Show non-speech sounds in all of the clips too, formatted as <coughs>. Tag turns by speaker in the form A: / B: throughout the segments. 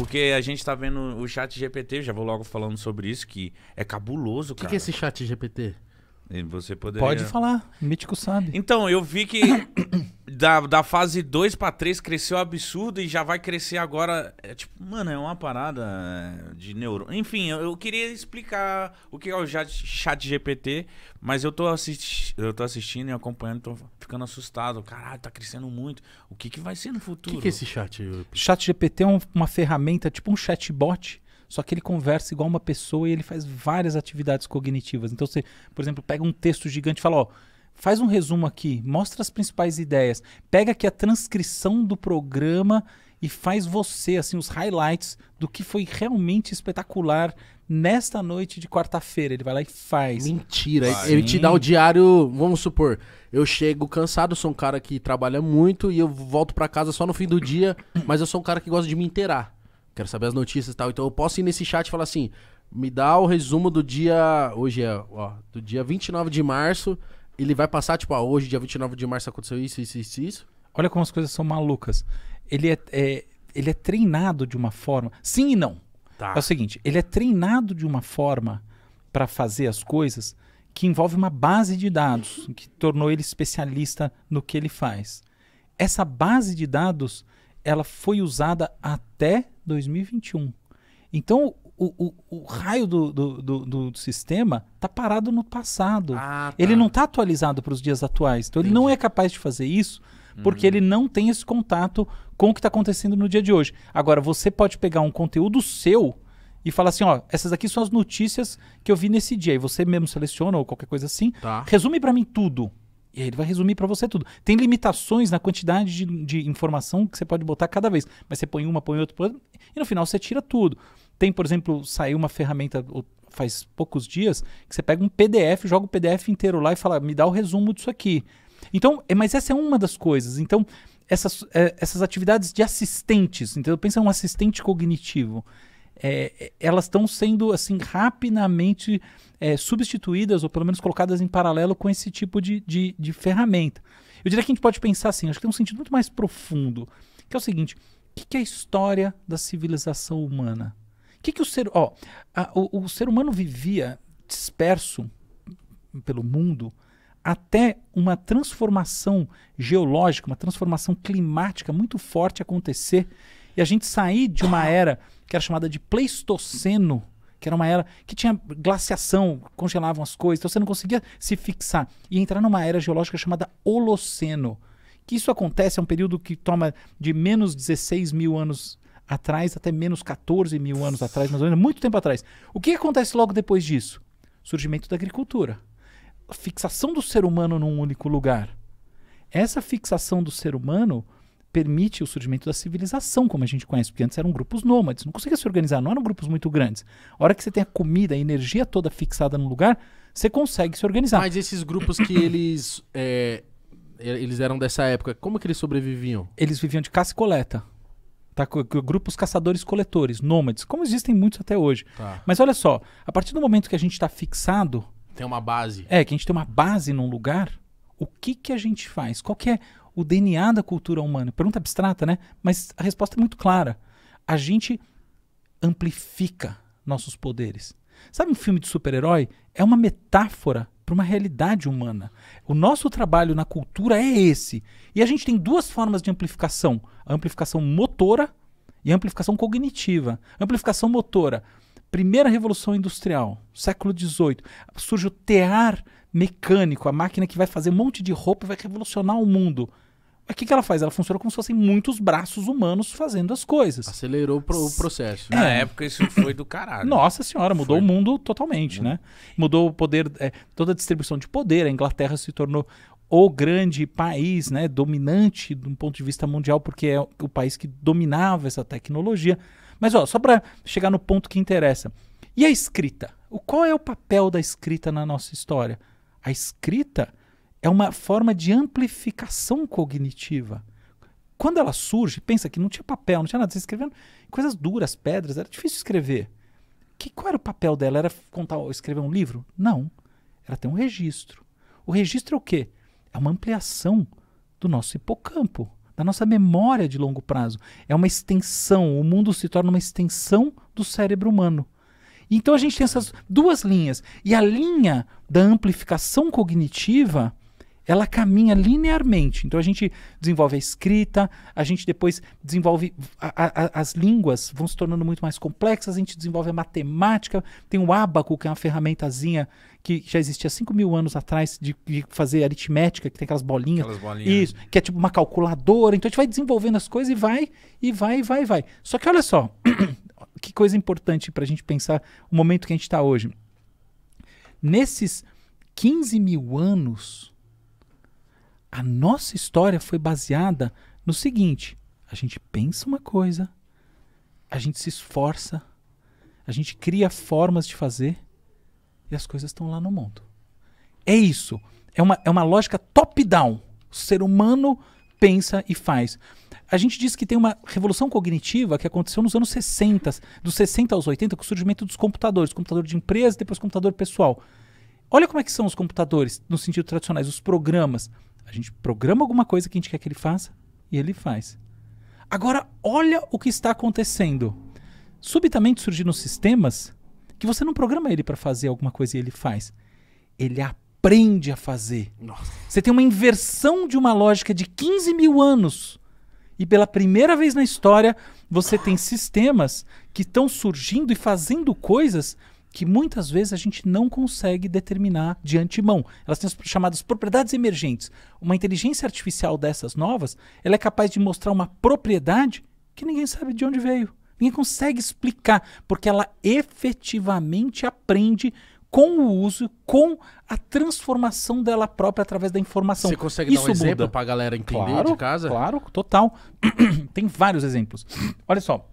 A: Porque a gente tá vendo o chat GPT, já vou logo falando sobre isso, que é cabuloso, que cara. O que é esse chat GPT? E você poderia... Pode falar, Mítico sabe. Então, eu vi que <coughs> da, da fase 2 pra 3 cresceu absurdo e já vai crescer agora. É tipo, mano, é uma parada é, de neuro. Enfim, eu, eu queria explicar o que é o chat GPT, mas eu tô, assisti eu tô assistindo e acompanhando, tô ficando assustado. Caralho, tá crescendo muito. O que, que vai ser no futuro? O que, que, é esse chat? Chat GPT é um, uma ferramenta, tipo um chatbot só que ele conversa igual uma pessoa e ele faz várias atividades cognitivas. Então você, por exemplo, pega um texto gigante e fala, ó, faz um resumo aqui, mostra as principais ideias, pega aqui a transcrição do programa e faz você assim os highlights do que foi realmente espetacular nesta noite de quarta-feira. Ele vai lá e faz. Mentira. Ele te dá o diário, vamos supor, eu chego cansado, sou um cara que trabalha muito e eu volto para casa só no fim do dia, mas eu sou um cara que gosta de me inteirar quero saber as notícias e tal. Então eu posso ir nesse chat e falar assim: me dá o resumo do dia. Hoje é, ó, do dia 29 de março. Ele vai passar, tipo, ah, hoje, dia 29 de março, aconteceu isso, isso, isso, isso. Olha como as coisas são malucas. Ele é, é ele é treinado de uma forma. Sim e não. Tá. É o seguinte: ele é treinado de uma forma para fazer as coisas que envolve uma base de dados, <laughs> que tornou ele especialista no que ele faz. Essa base de dados, ela foi usada até 2021. Então, o, o, o raio do, do, do, do sistema está parado no passado. Ah, tá. Ele não está atualizado para os dias atuais. Então, Entendi. ele não é capaz de fazer isso porque uhum. ele não tem esse contato com o que está acontecendo no dia de hoje. Agora, você pode pegar um conteúdo seu e falar assim, ó, essas aqui são as notícias que eu vi nesse dia. E você mesmo seleciona ou qualquer coisa assim. Tá. Resume para mim tudo. E aí ele vai resumir para você tudo. Tem limitações na quantidade de, de, informação que você pode botar cada vez. Mas você põe uma, põe outra, põe outra, e no final você tira tudo. Tem, por exemplo, saiu uma ferramenta faz poucos dias que você pega um PDF, joga o PDF inteiro lá e fala, me dá o resumo disso aqui. Então, é, mas essa é uma das coisas. Então, essas, é, essas atividades de assistentes, entendeu? Pensa em um assistente cognitivo é, elas estão sendo assim rapidamente é, substituídas ou pelo menos colocadas em paralelo com esse tipo de, de, de ferramenta. Eu diria que a gente pode pensar assim, acho que tem um sentido muito mais profundo, que é o seguinte: o que, que é a história da civilização humana? O que, que o ser. Ó, a, o, o ser humano vivia disperso pelo mundo até uma transformação geológica, uma transformação climática muito forte acontecer e a gente sair de uma era que era chamada de Pleistoceno, que era uma era que tinha glaciação, congelavam as coisas, então você não conseguia se fixar. E entrar numa era geológica chamada Holoceno. Que isso acontece, é um período que toma de menos 16 mil anos atrás até menos 14 mil anos atrás, mais ou menos, muito tempo atrás. O que acontece logo depois disso? Surgimento da agricultura. fixação do ser humano num único lugar. Essa fixação do ser humano permite o surgimento da civilização, como a gente conhece, porque antes eram grupos nômades, não conseguia se organizar, não eram grupos muito grandes. A hora que você tem a comida, a energia toda fixada no lugar, você consegue se organizar. Mas esses grupos que <clears throat> eles é, é, eles eram dessa época, como que eles sobreviviam? Eles viviam de caça e coleta. Tá? Grupos caçadores-coletores, nômades, como existem muitos até hoje. Tá. Mas olha só, a partir do momento que a gente está fixado... Tem uma base. É, que a gente tem uma base num lugar, o que, que a gente faz? Qual é o DNA da cultura humana? Pergunta abstrata, né? Mas a resposta é muito clara. A gente amplifica nossos poderes. Sabe um filme de super-herói? É uma metáfora para uma realidade humana. O nosso trabalho na cultura é esse. E a gente tem duas formas de amplificação: a amplificação motora e a amplificação cognitiva. amplificação motora. Primeira revolução industrial, século XVIII, surge o tear mecânico, a máquina que vai fazer um monte de roupa e vai revolucionar o mundo. Mas o que, que ela faz? Ela funciona como se fossem muitos braços humanos fazendo as coisas. Acelerou o, pro- o processo. Na É. época isso foi do caralho. Nossa senhora, mudou Foi. o mundo totalmente, né? Mudou o poder, é, toda a distribuição de poder. A Inglaterra se tornou o grande país, né, dominante de um ponto de vista mundial, porque é o país que dominava essa tecnologia. Mas ó, só para chegar no ponto que interessa. E a escrita? O qual é o papel da escrita na nossa história? A escrita é uma forma de amplificação cognitiva. Quando ela surge, pensa que não tinha papel, não tinha nada, você escrevendo coisas duras, pedras, era difícil escrever. Que, qual era o papel dela? Era contar, escrever um livro? Não. Era ter um registro. O registro é o quê? É uma ampliação do nosso hipocampo, da nossa memória de longo prazo. É uma extensão. O mundo se torna uma extensão do cérebro humano. Então a gente tem essas duas linhas. E a linha da amplificação cognitiva, ela caminha linearmente. Então a gente desenvolve a escrita, a gente depois desenvolve a, a, as línguas vão se tornando muito mais complexas, a gente desenvolve a matemática, tem o ábaco, que é uma ferramentazinha que já existia 5 mil anos atrás de, de, fazer aritmética, que tem aquelas bolinhas. Aquelas bolinhas. Isso, que é tipo uma calculadora. Então a gente vai desenvolvendo as coisas e vai, e vai, e vai, e vai. Só que olha só, <clears throat> que coisa importante para a gente pensar o momento que a gente está hoje. Nesses 15 mil anos, a nossa história foi baseada no seguinte: a gente pensa uma coisa, a gente se esforça, a gente cria formas de fazer e as coisas estão lá no mundo. É isso. É uma, é uma lógica top-down. O ser humano pensa e faz. A gente diz que tem uma revolução cognitiva que aconteceu nos anos 60, dos 60 aos 80, com o surgimento dos computadores, computador de empresa, depois computador pessoal. Olha como é que são os computadores, no sentido tradicionais, os programas. A gente programa alguma coisa que a gente quer que ele faça e ele faz. Agora, olha o que está acontecendo. Subitamente surgiram sistemas que você não programa ele para fazer alguma coisa e ele faz. Ele aprende aprende a fazer. Nossa. Você tem uma inversão de uma lógica de 15 mil anos. E pela primeira vez na história, você tem sistemas que estão surgindo e fazendo coisas que muitas vezes a gente não consegue determinar de antemão. Elas têm as chamadas propriedades emergentes. Uma inteligência artificial dessas novas, ela é capaz de mostrar uma propriedade que ninguém sabe de onde veio. Ninguém consegue explicar, porque ela efetivamente aprende com o uso, com a transformação dela própria através da informação. Você consegue Isso dar um muda. exemplo para a galera entender claro, de casa? Claro, total. <clears throat> Tem vários exemplos. Olha só.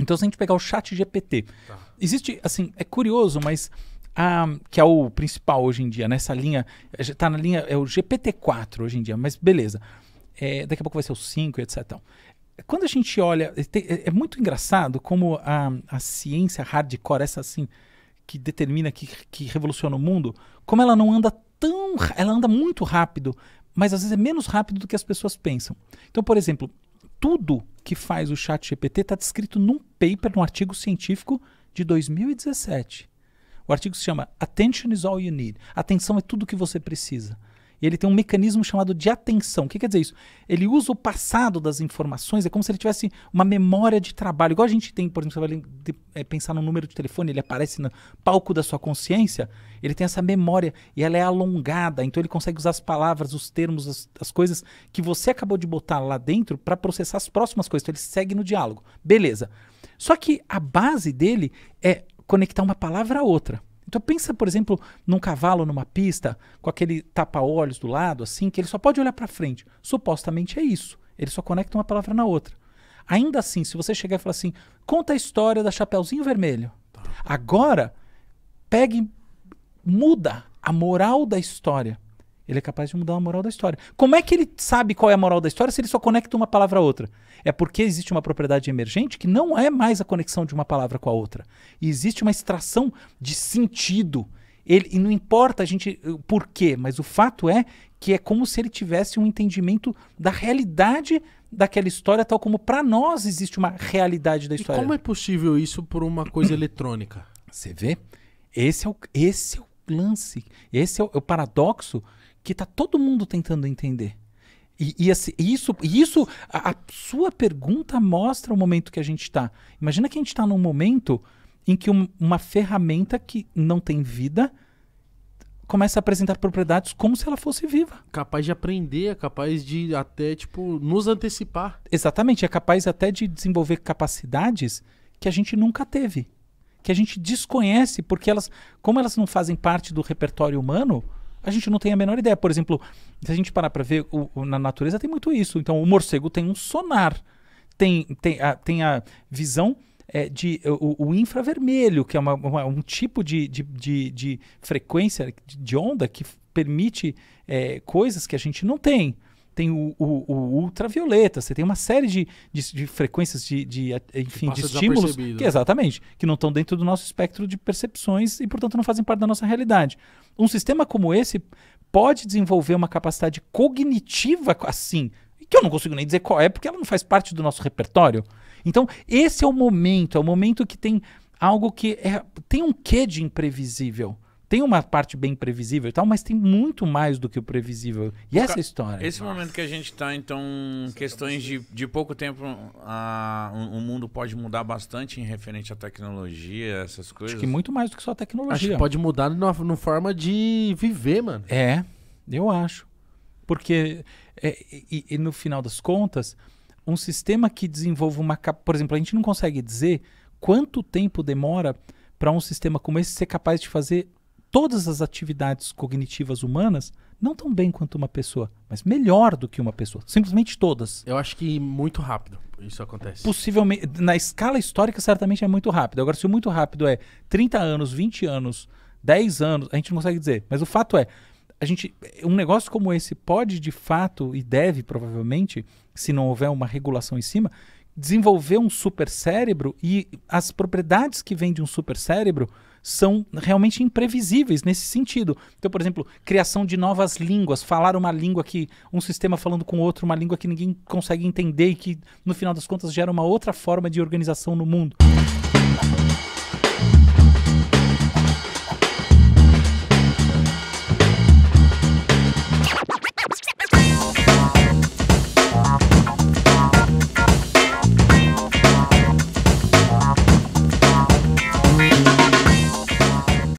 A: Então, se a gente pegar o chat GPT, tá. existe, assim, é curioso, mas a, que é o principal hoje em dia, nessa né? linha, está é, na linha, é o GPT-4 hoje em dia, mas beleza. É, daqui a pouco vai ser o 5 e etc. Quando a gente olha, é, é muito engraçado como a, a ciência hardcore, essa assim, que determina, que, que revoluciona o mundo, como ela não anda tão. Ela anda muito rápido, mas às vezes é menos rápido do que as pessoas pensam. Então, por exemplo, tudo que faz o Chat GPT está descrito num paper, num artigo científico de 2017. O artigo se chama Attention is all you need. Atenção é tudo que você precisa. E ele tem um mecanismo chamado de atenção. O que quer dizer isso? Ele usa o passado das informações, é como se ele tivesse uma memória de trabalho. Igual a gente tem, por exemplo, você vai é, pensar no número de telefone, ele aparece no palco da sua consciência, ele tem essa memória e ela é alongada. Então ele consegue usar as palavras, os termos, as, as coisas que você acabou de botar lá dentro para processar as próximas coisas. Então ele segue no diálogo. Beleza. Só que a base dele é conectar uma palavra a outra. Então pensa, por exemplo, num cavalo numa pista com aquele tapa-olhos do lado, assim, que ele só pode olhar para frente. Supostamente é isso. Ele só conecta uma palavra na outra. Ainda assim, se você chegar e falar assim, conta a história da Chapeuzinho Vermelho. Tá. Agora, pegue, muda a moral da história. Ele é capaz de mudar a moral da história. Como é que ele sabe qual é a moral da história se ele só conecta uma palavra a outra? É porque existe uma propriedade emergente que não é mais a conexão de uma palavra com a outra. E existe uma extração de sentido. Ele, e não importa a gente eh, por quê, mas o fato é que é como se ele tivesse um entendimento da realidade daquela história, tal como para nós existe uma realidade da história. E como é possível isso por uma coisa eletrônica? Você vê? Esse é o, esse é o lance, esse é o, é o paradoxo que está todo mundo tentando entender. E, e assim, isso, isso a, a, sua pergunta mostra o momento que a gente está. Imagina que a gente está num momento em que um, uma ferramenta que não tem vida começa a apresentar propriedades como se ela fosse viva. Capaz de aprender, é capaz de até, tipo, nos antecipar. Exatamente, é capaz até de desenvolver capacidades que a gente nunca teve. Que a gente desconhece, porque elas, como elas não fazem parte do repertório humano, a gente não tem a menor ideia. Por exemplo, se a gente parar para ver, o, o, na natureza tem muito isso. Então, o morcego tem um sonar, tem, tem, a, tem a visão é, de o, o, infravermelho, que é uma, uma, um tipo de, de, de, de frequência, de, de onda que permite é, coisas que a gente não tem tem o, o, o ultravioleta, você tem uma série de, de, de frequências de, de enfim, de estímulos que exatamente que não estão dentro do nosso espectro de percepções e, portanto, não fazem parte da nossa realidade. Um sistema como esse pode desenvolver uma capacidade cognitiva assim, que eu não consigo nem dizer qual é, porque ela não faz parte do nosso repertório. Então, esse é o momento, é o momento que tem algo que é, tem um quê de imprevisível tem uma parte bem previsível e tal, mas tem muito mais do que o previsível. E essa história. Esse nossa. momento que a gente está, então, questões de, de pouco tempo, a, o, o, mundo pode mudar bastante em referente à tecnologia, essas coisas. Acho que muito mais do que só tecnologia. Acho que pode mudar na, na forma de viver, mano. É, eu acho. Porque, é, e, e no final das contas, um sistema que desenvolva uma. Por exemplo, a gente não consegue dizer quanto tempo demora para um sistema como esse ser capaz de fazer todas as atividades cognitivas humanas não tão bem quanto uma pessoa, mas melhor do que uma pessoa. Simplesmente todas. Eu acho que muito rápido isso acontece. Possivelmente, na escala histórica, certamente é muito rápido. Agora, se o muito rápido é 30 anos, 20 anos, 10 anos, a gente não consegue dizer. Mas o fato é, a gente, um negócio como esse pode de fato e deve, provavelmente, se não houver uma regulação em cima, desenvolver um super cérebro e as propriedades que vêm de um super cérebro são realmente imprevisíveis nesse sentido. Então, por exemplo, criação de novas línguas, falar uma língua que um sistema falando com outro, uma língua que ninguém consegue entender e que no final das contas gera uma outra forma de organização no mundo.